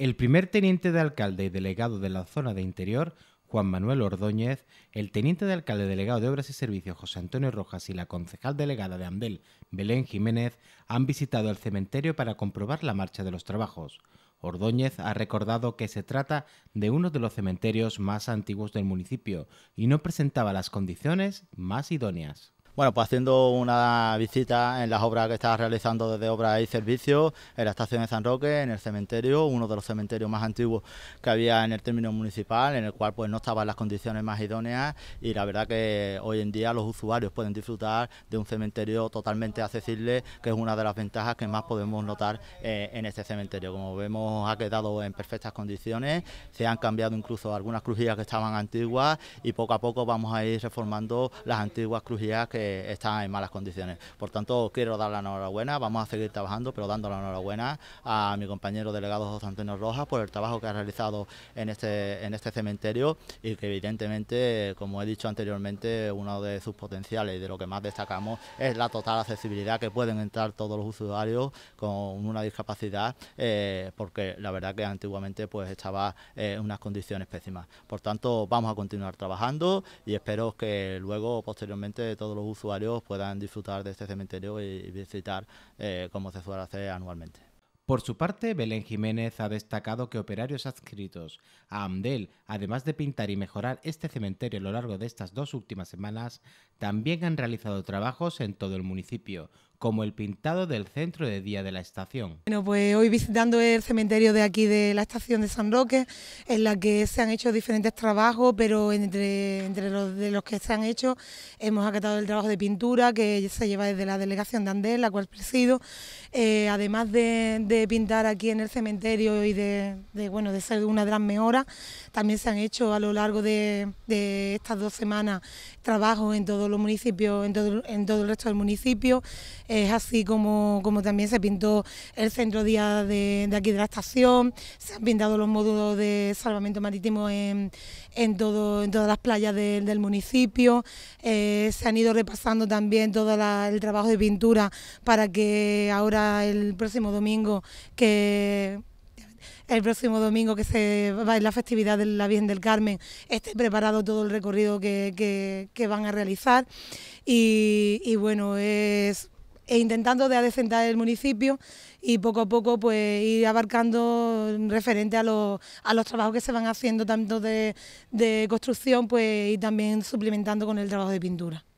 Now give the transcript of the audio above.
El primer teniente de alcalde y delegado de la zona de interior, Juan Manuel Ordóñez, el teniente de alcalde delegado de Obras y Servicios José Antonio Rojas y la concejal delegada de Andel, Belén Jiménez, han visitado el cementerio para comprobar la marcha de los trabajos. Ordóñez ha recordado que se trata de uno de los cementerios más antiguos del municipio y no presentaba las condiciones más idóneas. Bueno, pues haciendo una visita en las obras que está realizando desde Obras y Servicios, en la estación de San Roque, en el cementerio, uno de los cementerios más antiguos que había en el término municipal, en el cual pues no estaban las condiciones más idóneas y la verdad que hoy en día los usuarios pueden disfrutar de un cementerio totalmente accesible, que es una de las ventajas que más podemos notar eh, en este cementerio. Como vemos ha quedado en perfectas condiciones, se han cambiado incluso algunas crujías que estaban antiguas y poco a poco vamos a ir reformando las antiguas crujías que están en malas condiciones. Por tanto, quiero dar la enhorabuena, vamos a seguir trabajando, pero dando la enhorabuena a mi compañero delegado José Antonio Rojas por el trabajo que ha realizado en este, en este cementerio y que evidentemente, como he dicho anteriormente, uno de sus potenciales y de lo que más destacamos es la total accesibilidad que pueden entrar todos los usuarios con una discapacidad, eh, porque la verdad que antiguamente pues estaba eh, en unas condiciones pésimas. Por tanto, vamos a continuar trabajando y espero que luego, posteriormente, todos los usuarios puedan disfrutar de este cementerio y visitar eh, como se suele hacer anualmente. Por su parte, Belén Jiménez ha destacado que operarios adscritos a AMDEL, además de pintar y mejorar este cementerio a lo largo de estas dos últimas semanas, también han realizado trabajos en todo el municipio, como el pintado del centro de día de la estación. Bueno, pues hoy visitando el cementerio de aquí de la estación de San Roque, en la que se han hecho diferentes trabajos, pero entre, los de los que se han hecho hemos acatado el trabajo de pintura que se lleva desde la delegación de Andel, la cual presido, eh, además de, pintar aquí en el cementerio y de, bueno, de ser una gran mejora, también se han hecho a lo largo de, estas dos semanas trabajos en todos los municipios, en todo, en todo el resto del municipio, es así como, como también se pintó el centro día de, aquí de la estación, se han pintado los módulos de salvamento marítimo en, todo, en todas las playas del municipio, eh, se han ido repasando también todo el trabajo de pintura para que ahora el próximo domingo que el próximo domingo que se va en la festividad de la Virgen del Carmen esté preparado todo el recorrido que, van a realizar y bueno es e intentando de el municipio y poco a poco pues ir abarcando referente a los, trabajos que se van haciendo tanto de, construcción pues y también suplementando con el trabajo de pintura.